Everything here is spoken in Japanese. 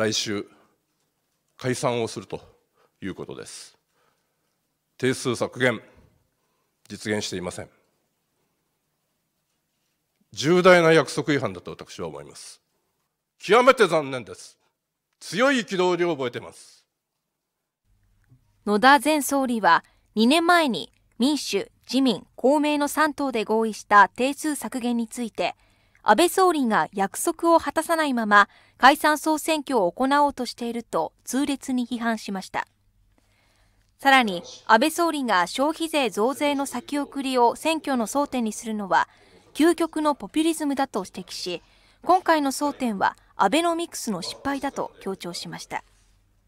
来週解散をするということです定数削減実現していません重大な約束違反だと私は思います極めて残念です強い憤りを覚えてます野田前総理は2年前に民主自民公明の3党で合意した定数削減について安倍総理が約束を果たさないまま解散総選挙を行おうとしていると痛烈に批判しました。さらに、安倍総理が消費税増税の先送りを選挙の争点にするのは、究極のポピュリズムだと指摘し、今回の争点はアベノミクスの失敗だと強調しました。